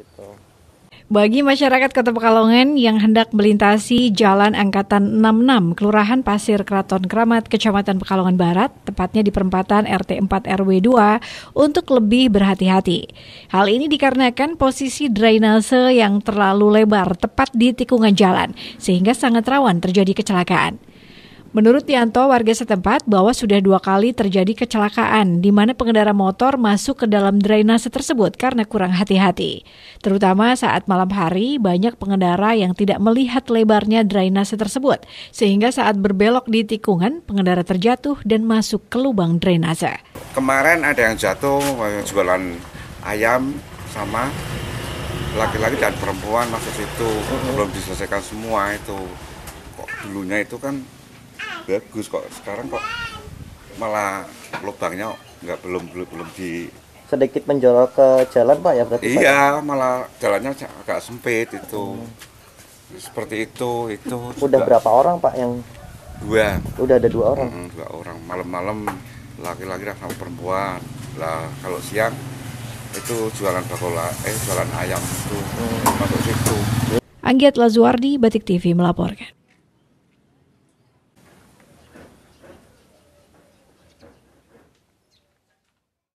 gitu. Bagi masyarakat Kota Pekalongan yang hendak melintasi Jalan Angkatan 66, Kelurahan Pasir Keraton Keramat, Kecamatan Pekalongan Barat, tepatnya di perempatan RT 4 RW 2, untuk lebih berhati-hati. Hal ini dikarenakan posisi drainase yang terlalu lebar tepat di tikungan jalan, sehingga sangat rawan terjadi kecelakaan. Menurut Tianto, warga setempat, bahwa sudah dua kali terjadi kecelakaan di mana pengendara motor masuk ke dalam drainase tersebut karena kurang hati-hati. Terutama saat malam hari, banyak pengendara yang tidak melihat lebarnya drainase tersebut, sehingga saat berbelok di tikungan, pengendara terjatuh dan masuk ke lubang drainase. Kemarin ada yang jatuh, jualan ayam sama laki-laki dan perempuan masuk situ, belum diselesaikan semua itu. Kok dulunya itu kan bagus kok sekarang kok malah lubangnya nggak belum belum belum di sedikit menjorok ke jalan pak ya berarti ya? iya pak? malah jalannya agak sempit itu hmm. seperti itu itu udah berapa orang pak yang dua udah ada dua orang hmm, dua orang malam-malam laki-laki sama perempuan lah kalau siang itu jualan bakola eh jualan ayam itu hmm. masuk situ Anggiat Lazuardi Batik TV melaporkan